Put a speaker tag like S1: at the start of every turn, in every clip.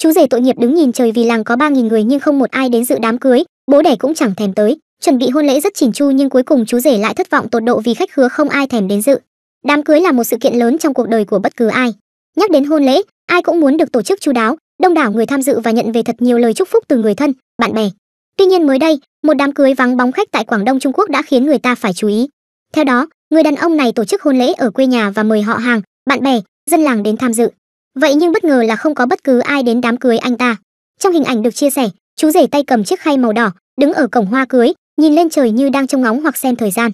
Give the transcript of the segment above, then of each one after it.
S1: chú rể tội nghiệp đứng nhìn trời vì làng có ba nghìn người nhưng không một ai đến dự đám cưới bố đẻ cũng chẳng thèm tới chuẩn bị hôn lễ rất chỉn chu nhưng cuối cùng chú rể lại thất vọng tột độ vì khách khứa không ai thèm đến dự đám cưới là một sự kiện lớn trong cuộc đời của bất cứ ai nhắc đến hôn lễ ai cũng muốn được tổ chức chú đáo đông đảo người tham dự và nhận về thật nhiều lời chúc phúc từ người thân bạn bè tuy nhiên mới đây một đám cưới vắng bóng khách tại quảng đông trung quốc đã khiến người ta phải chú ý theo đó người đàn ông này tổ chức hôn lễ ở quê nhà và mời họ hàng bạn bè dân làng đến tham dự Vậy nhưng bất ngờ là không có bất cứ ai đến đám cưới anh ta. Trong hình ảnh được chia sẻ, chú rể tay cầm chiếc khay màu đỏ, đứng ở cổng hoa cưới, nhìn lên trời như đang trông ngóng hoặc xem thời gian.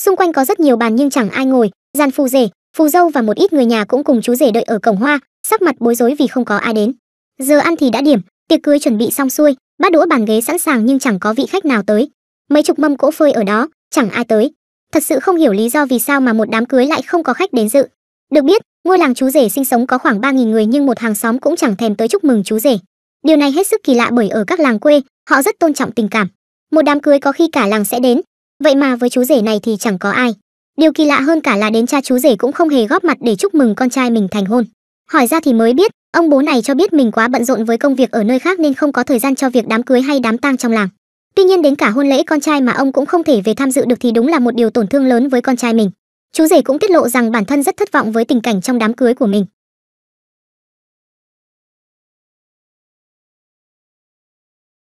S1: Xung quanh có rất nhiều bàn nhưng chẳng ai ngồi, gian phù rể, phù dâu và một ít người nhà cũng cùng chú rể đợi ở cổng hoa, sắc mặt bối rối vì không có ai đến. Giờ ăn thì đã điểm, tiệc cưới chuẩn bị xong xuôi, bát đũa bàn ghế sẵn sàng nhưng chẳng có vị khách nào tới. Mấy chục mâm cỗ phơi ở đó, chẳng ai tới. Thật sự không hiểu lý do vì sao mà một đám cưới lại không có khách đến dự được biết ngôi làng chú rể sinh sống có khoảng ba nghìn người nhưng một hàng xóm cũng chẳng thèm tới chúc mừng chú rể điều này hết sức kỳ lạ bởi ở các làng quê họ rất tôn trọng tình cảm một đám cưới có khi cả làng sẽ đến vậy mà với chú rể này thì chẳng có ai điều kỳ lạ hơn cả là đến cha chú rể cũng không hề góp mặt để chúc mừng con trai mình thành hôn hỏi ra thì mới biết ông bố này cho biết mình quá bận rộn với công việc ở nơi khác nên không có thời gian cho việc đám cưới hay đám tang trong làng tuy nhiên đến cả hôn lễ con trai mà ông cũng không thể về tham dự được thì đúng là một điều tổn thương lớn với con trai mình Chú rể cũng tiết lộ rằng bản thân rất thất vọng với tình cảnh trong đám cưới của mình.